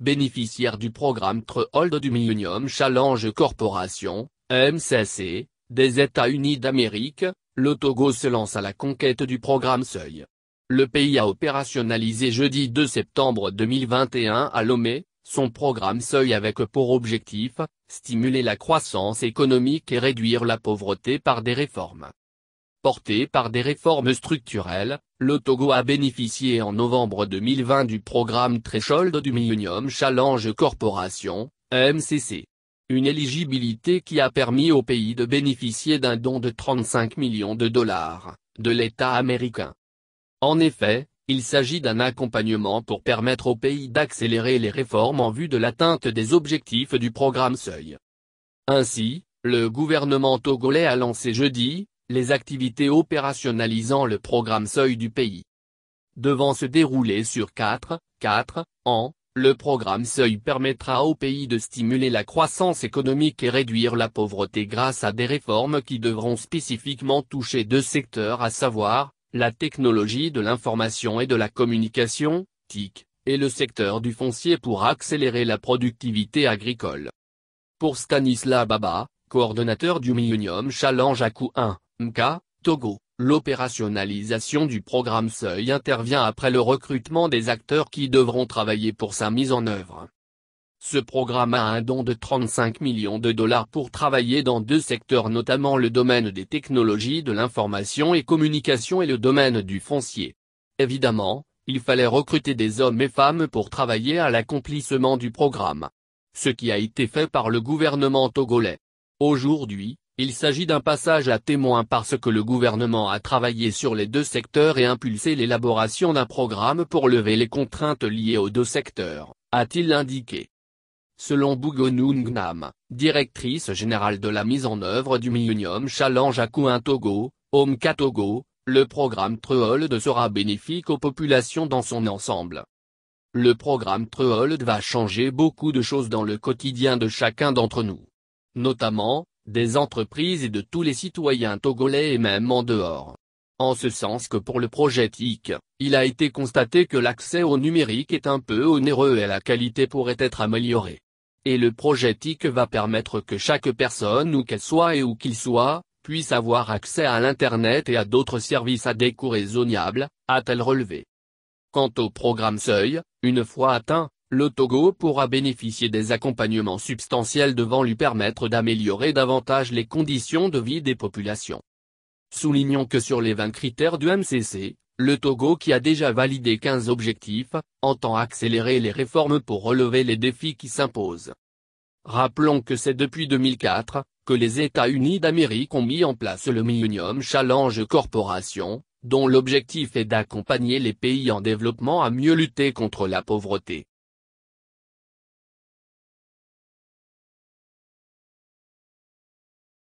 bénéficiaire du programme Trehold du Millennium Challenge Corporation, MCC, des États-Unis d'Amérique, le Togo se lance à la conquête du programme Seuil. Le pays a opérationnalisé jeudi 2 septembre 2021 à Lomé, son programme Seuil avec pour objectif, stimuler la croissance économique et réduire la pauvreté par des réformes. Porté par des réformes structurelles, le Togo a bénéficié en novembre 2020 du programme Threshold du Millennium Challenge Corporation, MCC. Une éligibilité qui a permis au pays de bénéficier d'un don de 35 millions de dollars, de l'État américain. En effet, il s'agit d'un accompagnement pour permettre au pays d'accélérer les réformes en vue de l'atteinte des objectifs du programme Seuil. Ainsi, le gouvernement togolais a lancé jeudi, les activités opérationnalisant le programme seuil du pays. Devant se dérouler sur 4, 4 ans, le programme Seuil permettra au pays de stimuler la croissance économique et réduire la pauvreté grâce à des réformes qui devront spécifiquement toucher deux secteurs à savoir, la technologie de l'information et de la communication, TIC, et le secteur du foncier pour accélérer la productivité agricole. Pour Stanislas Baba, coordonnateur du Millennium Challenge à coût 1 MK, Togo. L'opérationnalisation du programme Seuil intervient après le recrutement des acteurs qui devront travailler pour sa mise en œuvre. Ce programme a un don de 35 millions de dollars pour travailler dans deux secteurs notamment le domaine des technologies de l'information et communication et le domaine du foncier. Évidemment, il fallait recruter des hommes et femmes pour travailler à l'accomplissement du programme. Ce qui a été fait par le gouvernement togolais. Aujourd'hui, il s'agit d'un passage à témoin parce que le gouvernement a travaillé sur les deux secteurs et impulsé l'élaboration d'un programme pour lever les contraintes liées aux deux secteurs, a-t-il indiqué. Selon Ngnam, directrice générale de la mise en œuvre du Millennium Challenge à Togo, Home Togo, le programme Truhold sera bénéfique aux populations dans son ensemble. Le programme Truhold va changer beaucoup de choses dans le quotidien de chacun d'entre nous. Notamment, des entreprises et de tous les citoyens togolais et même en dehors. En ce sens que pour le projet TIC, il a été constaté que l'accès au numérique est un peu onéreux et la qualité pourrait être améliorée. Et le projet TIC va permettre que chaque personne où qu'elle soit et où qu'il soit, puisse avoir accès à l'Internet et à d'autres services à des coûts raisonnables, a-t-elle relevé. Quant au programme Seuil, une fois atteint, le Togo pourra bénéficier des accompagnements substantiels devant lui permettre d'améliorer davantage les conditions de vie des populations. Soulignons que sur les 20 critères du MCC, le Togo qui a déjà validé 15 objectifs, entend accélérer les réformes pour relever les défis qui s'imposent. Rappelons que c'est depuis 2004, que les États-Unis d'Amérique ont mis en place le Millennium Challenge Corporation, dont l'objectif est d'accompagner les pays en développement à mieux lutter contre la pauvreté.